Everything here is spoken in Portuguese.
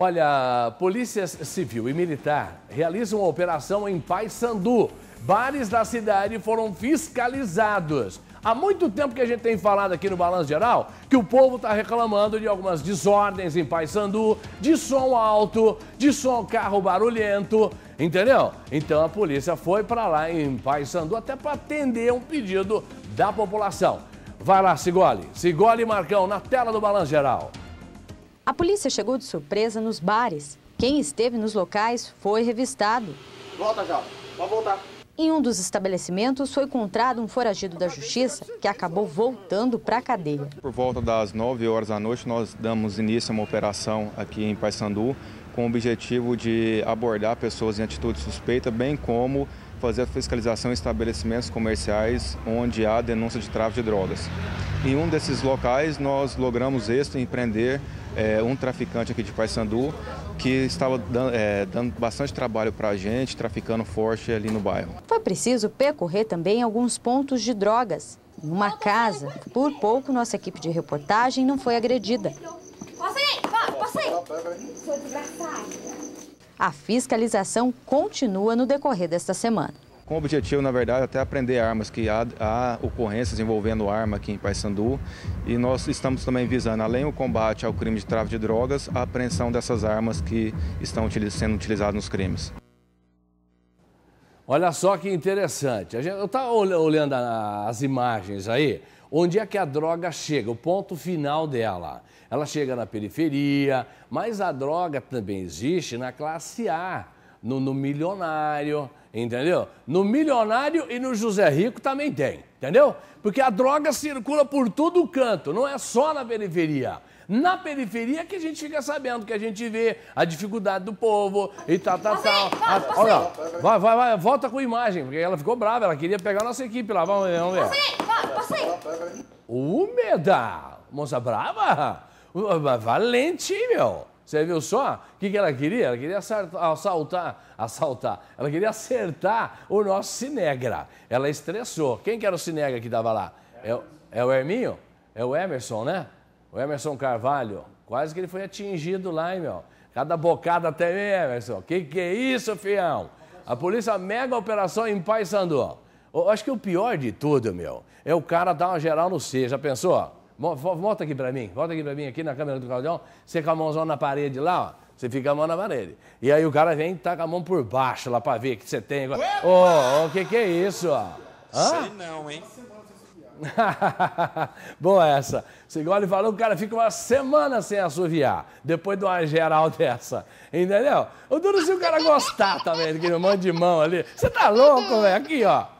Olha, Polícia Civil e Militar realizam uma operação em Paysandu. Bares da cidade foram fiscalizados. Há muito tempo que a gente tem falado aqui no Balanço Geral que o povo está reclamando de algumas desordens em Paysandu, de som alto, de som carro barulhento, entendeu? Então a polícia foi para lá em Paysandu até para atender um pedido da população. Vai lá, Sigole. Sigole e Marcão, na tela do Balanço Geral. A polícia chegou de surpresa nos bares. Quem esteve nos locais foi revistado. Volta já, pode voltar. Em um dos estabelecimentos foi encontrado um foragido da justiça que acabou voltando para a cadeia. Por volta das 9 horas da noite, nós damos início a uma operação aqui em Paysandu com o objetivo de abordar pessoas em atitude suspeita, bem como fazer a fiscalização em estabelecimentos comerciais onde há denúncia de tráfico de drogas. Em um desses locais, nós logramos êxito em prender é, um traficante aqui de Paysandu que estava dando, é, eh, dando bastante trabalho para a gente, traficando forte ali no bairro. Foi preciso percorrer também alguns pontos de drogas. Em uma casa, por pouco, nossa equipe de reportagem não foi agredida. Passa aí, passa aí. desgraçado. A fiscalização continua no decorrer desta semana. Com o objetivo, na verdade, até aprender armas, que há, há ocorrências envolvendo arma aqui em Paysandu. E nós estamos também visando, além do combate ao crime de tráfico de drogas, a apreensão dessas armas que estão sendo utilizadas nos crimes. Olha só que interessante. Eu estava olhando as imagens aí. Onde é que a droga chega? O ponto final dela. Ela chega na periferia, mas a droga também existe na classe A, no, no milionário, entendeu? No milionário e no José Rico também tem, entendeu? Porque a droga circula por todo o canto, não é só na periferia. Na periferia que a gente fica sabendo, que a gente vê a dificuldade do povo e tal, tal, tal. Ah, olha, vai, vai, vai, volta com a imagem, porque ela ficou brava, ela queria pegar a nossa equipe lá. Vamos ver, vamos ver. Você, assim. Úmeda, moça brava, valente, meu. Você viu só? O que, que ela queria? Ela queria assaltar, assaltar. Ela queria acertar o nosso Cinegra. Ela estressou. Quem que era o Cinegra que dava lá? É, é o Herminho? É o Emerson, né? O Emerson Carvalho. Quase que ele foi atingido lá, hein, meu? Cada bocada até Emerson. Que que é isso, fião? A polícia mega operação em Paysandu. Eu acho que o pior de tudo, meu, é o cara dar uma geral no C. Já pensou? Volta aqui para mim, volta aqui para mim, aqui na câmera do Claudião. Você com a mãozinha na parede lá, ó. Você fica a mão na parede. E aí o cara vem e taca tá a mão por baixo lá pra ver o que você tem. Ô, o oh, que que é isso, ó? Hã? Sei não, hein? Bom essa. Você olha e o cara fica uma semana sem assoviar, depois de uma geral dessa. Entendeu? O duro se o cara gostar também, que um monte de mão ali. Você tá louco, velho? Aqui, ó.